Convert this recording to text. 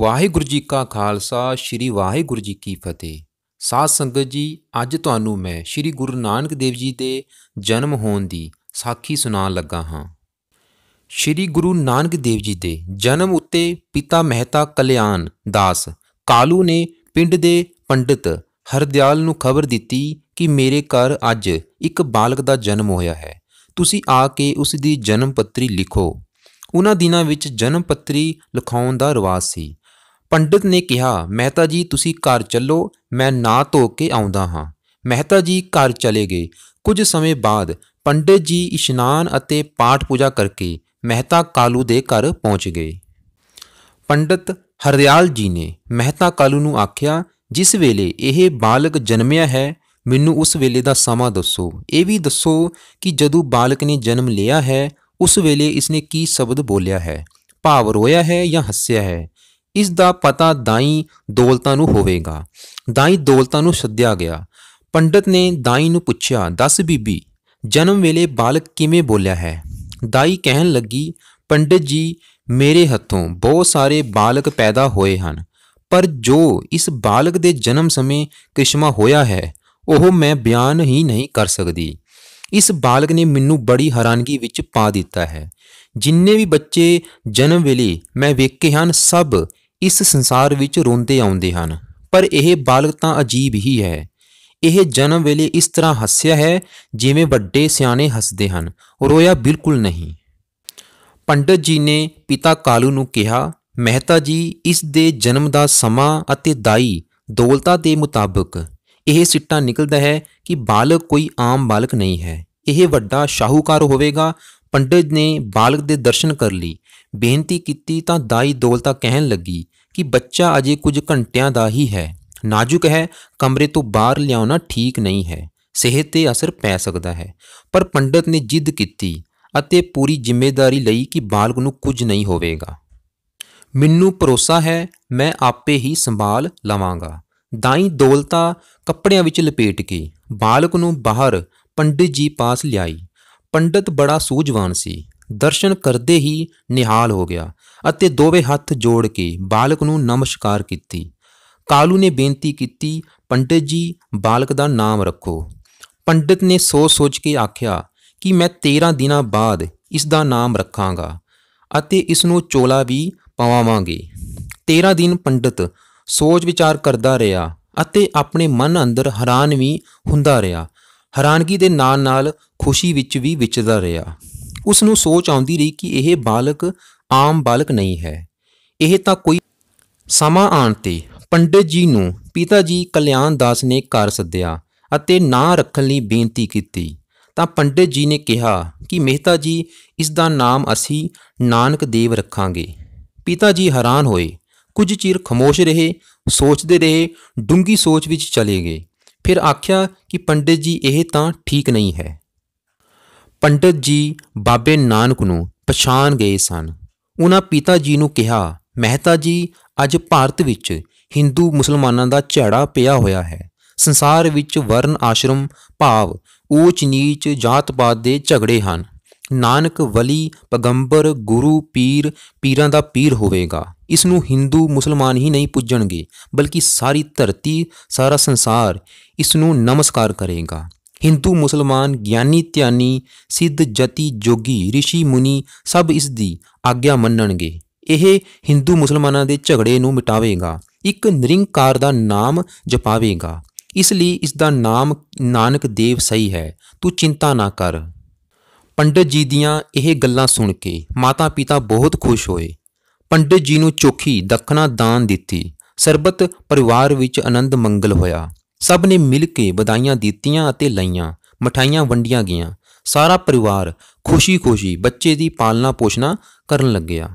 ਵਾਹਿਗੁਰੂ ਜੀ ਕਾ ਖਾਲਸਾ ਸ੍ਰੀ ਵਾਹਿਗੁਰੂ ਜੀ ਕੀ ਫਤਿਹ ਸਾਧ ਸੰਗਤ ਜੀ ਅੱਜ ਤੁਹਾਨੂੰ ਮੈਂ ਸ੍ਰੀ ਗੁਰੂ ਨਾਨਕ ਦੇਵ ਜੀ ਦੇ ਜਨਮ ਹੋਣ ਦੀ ਸਾਖੀ ਸੁਣਾਉਣ ਲੱਗਾ ਹਾਂ ਸ੍ਰੀ ਗੁਰੂ ਨਾਨਕ ਦੇਵ ਜੀ ਦੇ ਜਨਮ ਉੱਤੇ ਪਿਤਾ ਮਹਿਤਾ ਕਲਿਆਣ ਦਾਸ ਕਾਲੂ ਨੇ ਪਿੰਡ ਦੇ ਪੰਡਿਤ ਹਰਦਿਆਲ ਨੂੰ ਖਬਰ ਦਿੱਤੀ ਕਿ ਮੇਰੇ ਘਰ ਅੱਜ ਇੱਕ ਬਾਲਕ ਦਾ ਜਨਮ ਹੋਇਆ ਹੈ ਤੁਸੀਂ ਆ ਕੇ ਉਸ ਦੀ ਜਨਮ ਪੱਤਰੀ ਲਿਖੋ ਉਹਨਾਂ ਦਿਨਾਂ ਵਿੱਚ ਜਨਮ ਪੱਤਰੀ ਲਿਖਾਉਣ ਦਾ ਰਿਵਾਜ ਸੀ ਪੰਡਤ ਨੇ ਕਿਹਾ ਮਹਿਤਾ ਜੀ ਤੁਸੀਂ ਘਰ ਚੱਲੋ ਮੈਂ ਨਾ ਧੋ ਕੇ ਆਉਂਦਾ ਹਾਂ ਮਹਿਤਾ ਜੀ ਘਰ ਚਲੇ ਗਏ ਕੁਝ ਸਮੇਂ ਬਾਅਦ ਪੰਡਤ ਜੀ ਇਸ਼ਨਾਨ ਅਤੇ ਪਾਠ ਪੂਜਾ ਕਰਕੇ ਮਹਿਤਾ ਕਾਲੂ ਦੇ ਘਰ ਪਹੁੰਚ ਗਏ ਪੰਡਤ ਹਰਿਆਲ ਜੀ ਨੇ ਮਹਿਤਾ ਕਾਲੂ ਨੂੰ ਆਖਿਆ ਜਿਸ ਵੇਲੇ ਇਹ ਬਾਲਕ ਜਨਮਿਆ ਹੈ ਮੈਨੂੰ ਉਸ ਵੇਲੇ ਦਾ ਸਮਾਂ ਦੱਸੋ ਇਹ ਵੀ ਦੱਸੋ ਕਿ ਜਦੋਂ ਬਾਲਕ ਨੇ ਜਨਮ ਲਿਆ ਹੈ ਉਸ ਵੇਲੇ ਇਸਨੇ ਕੀ ਸ਼ਬਦ ਬੋਲਿਆ ਹੈ ਭਾਵ ਰੋਇਆ ਹੈ ਜਾਂ ਹੱਸਿਆ ਹੈ ਇਸ ਦਾ ਪਤਾ ਦਾਈ ਦੌਲਤਾਂ ਨੂੰ ਹੋਵੇਗਾ ਦਾਈ ਦੌਲਤਾਂ ਨੂੰ ਸੱਦਿਆ ਗਿਆ ਪੰਡਤ ਨੇ ਦਾਈ ਨੂੰ ਪੁੱਛਿਆ ਦੱਸ ਬੀਬੀ ਜਨਮ ਵੇਲੇ ਬਾਲਕ ਕਿਵੇਂ ਬੋਲਿਆ ਹੈ ਦਾਈ ਕਹਿਣ ਲੱਗੀ ਪੰਡਤ ਜੀ ਮੇਰੇ ਹੱਥੋਂ ਬਹੁਤ ਸਾਰੇ ਬਾਲਕ ਪੈਦਾ ਹੋਏ ਹਨ ਪਰ ਜੋ ਇਸ ਬਾਲਕ ਦੇ ਜਨਮ ਸਮੇਂ ਕਿਸ਼ਮਾ ਹੋਇਆ ਹੈ ਉਹ ਮੈਂ ਬਿਆਨ ਹੀ ਨਹੀਂ ਕਰ ਸਕਦੀ ਇਸ ਬਾਲਕ ਨੇ ਮੈਨੂੰ ਬੜੀ ਹੈਰਾਨਗੀ ਵਿੱਚ ਪਾ ਦਿੱਤਾ ਹੈ ਜਿੰਨੇ ਵੀ ਬੱਚੇ ਜਨਮ ਵੇਲੇ ਮੈਂ ਵੇਖੇ ਹਨ ਸਭ ਇਸ ਸੰਸਾਰ ਵਿੱਚ ਰੋਂਦੇ ਆਉਂਦੇ ਹਨ ਪਰ ਇਹ ਬਾਲਕ ਤਾਂ ਅਜੀਬ ਹੀ ਹੈ ਇਹ ਜਨਮ ਵੇਲੇ ਇਸ ਤਰ੍ਹਾਂ ਹੱਸਿਆ ਹੈ ਜਿਵੇਂ ਵੱਡੇ ਸਿਆਣੇ ਹੱਸਦੇ ਹਨ ਰੋਇਆ ਬਿਲਕੁਲ ਨਹੀਂ ਪੰਡਤ ਜੀ ਨੇ ਪਿਤਾ ਕਾਲੂ ਨੂੰ ਕਿਹਾ ਮਹਿਤਾ ਜੀ ਇਸ ਦੇ ਜਨਮ ਦਾ ਸਮਾਂ ਅਤੇ ਦਾਈ ਦੌਲਤਾ ਦੇ ਮੁਤਾਬਕ ਇਹ ਸਿੱਟਾ ਨਿਕਲਦਾ ਹੈ ਕਿ ਬਾਲਕ ਕੋਈ ਆਮ ਬਾਲਕ ਨਹੀਂ ਹੈ ਇਹ ਵੱਡਾ ਸ਼ਾਹੂਕਾਰ ਹੋਵੇਗਾ ਪੰਡਤ ਨੇ ਬਾਲਕ ਦੇ ਦਰਸ਼ਨ ਕਰ ਲਈ ਬੇਨਤੀ ਕੀਤੀ ਤਾਂ ਦਾਈ ਦੌਲਤਾ ਕਹਿਣ ਲੱਗੀ ਕਿ ਬੱਚਾ ਅਜੇ ਕੁਝ ਘੰਟਿਆਂ ਦਾ ਹੀ ਹੈ ਨਾਜ਼ੁਕ ਹੈ ਕਮਰੇ ਤੋਂ ਬਾਹਰ ਲਿਆਉਣਾ ਠੀਕ ਨਹੀਂ ਹੈ ਸਿਹਤ ਤੇ ਅਸਰ ਪੈ ਸਕਦਾ ਹੈ ਪਰ ਪੰਡਤ ਨੇ ਜਿੱਦ ਕੀਤੀ ਅਤੇ ਪੂਰੀ ਜ਼ਿੰਮੇਵਾਰੀ ਲਈ ਕਿ ਬਾਲਕ ਨੂੰ ਕੁਝ ਨਹੀਂ ਹੋਵੇਗਾ ਮੈਨੂੰ ਭਰੋਸਾ ਹੈ ਮੈਂ ਆਪੇ ਹੀ ਸੰਭਾਲ ਲਵਾਂਗਾ ਦਾਈ ਦੌਲਤਾ ਕੱਪੜਿਆਂ ਵਿੱਚ ਲਪੇਟ ਕੇ ਬਾਲਕ ਨੂੰ ਬਾਹਰ ਪੰਡਿਤ ਜੀ ਪਾਸ ਲਿਆਈ ਪੰਡਤ ਬੜਾ ਸੂਝਵਾਨ ਸੀ ਦਰਸ਼ਨ ਕਰਦੇ ਹੀ ਨਿਹਾਲ ਹੋ ਗਿਆ ਅਤੇ ਦੋਵੇਂ ਹੱਥ ਜੋੜ ਕੇ ਬਾਲਕ ਨੂੰ ਨਮਸਕਾਰ ਕੀਤੀ ਕਾਲੂ ਨੇ ਬੇਨਤੀ ਕੀਤੀ ਪੰਡਿਤ ਜੀ ਬਾਲਕ ਦਾ ਨਾਮ ਰੱਖੋ ਪੰਡਿਤ ਨੇ ਸੋਚ ਸੋਚ ਕੇ ਆਖਿਆ ਕਿ ਮੈਂ 13 ਦਿਨਾਂ ਬਾਅਦ ਇਸ ਦਾ ਨਾਮ ਰੱਖਾਂਗਾ ਅਤੇ ਇਸ ਨੂੰ ਚੋਲਾ ਵੀ ਪਾਵਾਂਗੇ 13 ਦਿਨ ਪੰਡਿਤ ਸੋਚ ਵਿਚਾਰ ਕਰਦਾ ਰਿਹਾ ਅਤੇ ਆਪਣੇ ਮਨ ਅੰਦਰ ਹੈਰਾਨ ਵੀ ਹੁੰਦਾ ਰਿਹਾ ਹੈਰਾਨਗੀ ਦੇ ਨਾਲ ਨਾਲ ਖੁਸ਼ੀ ਵਿੱਚ ਵੀ ਵਿਚਰਦਾ ਰਿਹਾ ਉਸ ਨੂੰ ਸੋਚ ਆਉਂਦੀ ਰਹੀ ਕਿ ਇਹ ਬਾਲਕ ਆਮ ਬਾਲਕ ਨਹੀਂ ਹੈ ਇਹ ਤਾਂ ਕੋਈ ਸਮਾਂ ਆਣ ਤੇ ਪੰਡਿਤ ਜੀ ਨੂੰ ਪਿਤਾ ਜੀ ਕਲਿਆਣ ਦਾਸ ਨੇ ਘਰ ਸੱਦਿਆ ਅਤੇ ਨਾਂ ਰੱਖਣ ਲਈ ਬੇਨਤੀ ਕੀਤੀ ਤਾਂ ਪੰਡਿਤ ਜੀ ਨੇ ਕਿਹਾ ਕਿ ਮਹਿਤਾ ਜੀ ਇਸ ਦਾ ਨਾਮ ਅਸੀਂ ਨਾਨਕ ਦੇਵ ਰੱਖਾਂਗੇ ਪਿਤਾ ਜੀ ਹੈਰਾਨ ਹੋਏ ਕੁਝ ਚਿਰ ਖਮੋਸ਼ ਰਹੇ ਸੋਚਦੇ ਰਹੇ ਡੂੰਗੀ ਸੋਚ ਵਿੱਚ ਚਲੇ ਗਏ ਫਿਰ ਆਖਿਆ ਕਿ ਪੰਡਿਤ ਜੀ ਇਹ ਤਾਂ ਠੀਕ ਨਹੀਂ ਹੈ ਪੰਡਤ ਜੀ ਬਾਬੇ ਨਾਨਕ ਨੂੰ ਪਛਾਣ ਗਏ ਸਨ ਉਹਨਾਂ ਪਿਤਾ ਜੀ ਨੂੰ ਕਿਹਾ ਮਹਿਤਾ ਜੀ ਅੱਜ ਭਾਰਤ ਵਿੱਚ ਹਿੰਦੂ ਮੁਸਲਮਾਨਾਂ ਦਾ ਝੜਾ ਪਿਆ ਹੋਇਆ ਹੈ ਸੰਸਾਰ ਵਿੱਚ ਵਰਨ ਆਸ਼ਰਮ ਭਾਵ ਊਚ ਨੀਚ ਜਾਤ-ਪਾਤ ਦੇ ਝਗੜੇ ਹਨ ਨਾਨਕ ਵਲੀ ਪਗੰਬਰ ਗੁਰੂ ਪੀਰ ਪੀਰਾਂ ਦਾ ਪੀਰ ਹੋਵੇਗਾ ਇਸ ਨੂੰ ਹਿੰਦੂ ਮੁਸਲਮਾਨ ਹੀ ਨਹੀਂ ਪੁੱਜਣਗੇ ਬਲਕਿ ਸਾਰੀ ਧਰਤੀ ਸਾਰਾ ਸੰਸਾਰ ਇਸ ਨੂੰ ਨਮਸਕਾਰ ਕਰੇਗਾ ਹਿੰਦੂ ਮੁਸਲਮਾਨ ਗਿਆਨੀ ਧਿਆਨੀ ਸਿੱਧ ਜਤੀ ਜੋਗੀ ઋષਿ ਮੁਨੀ ਸਭ ਇਸ ਦੀ ਆਗਿਆ ਮੰਨਣਗੇ ਇਹ ਹਿੰਦੂ ਮੁਸਲਮਾਨਾਂ ਦੇ ਝਗੜੇ ਨੂੰ ਮਿਟਾਵੇਗਾ ਇੱਕ ਨਿਰੰਕਾਰ ਦਾ ਨਾਮ ਜਪਾਵੇਗਾ ਇਸ ਲਈ ਇਸ ਦਾ ਨਾਮ ਨਾਨਕ ਦੇਵ ਸਹੀ ਹੈ ਤੂੰ ਚਿੰਤਾ ਨਾ ਕਰ ਪੰਡਤ ਜੀ ਦੀਆਂ ਇਹ ਗੱਲਾਂ ਸੁਣ ਕੇ ਮਾਤਾ ਪਿਤਾ ਬਹੁਤ ਖੁਸ਼ ਹੋਏ ਪੰਡਤ ਜੀ ਨੂੰ ਚੋਖੀ ਦੱਖਣਾ ਦਾਨ ਦਿੱਤੀ ਸਰਬਤ ਪਰਿਵਾਰ ਵਿੱਚ ਆਨੰਦ ਮੰਗਲ ਹੋਇਆ ਸਭ ਨੇ ਮਿਲ ਕੇ ਵਧਾਈਆਂ ਦਿੱਤੀਆਂ ਅਤੇ ਲਈਆਂ ਮਠਾਈਆਂ ਵੰਡੀਆਂ ਗਈਆਂ ਸਾਰਾ ਪਰਿਵਾਰ ਖੁਸ਼ੀ-ਖੁਸ਼ੀ ਬੱਚੇ ਦੀ ਪਾਲਣਾ ਪੋਸ਼ਣਾ ਕਰਨ ਲੱਗਿਆ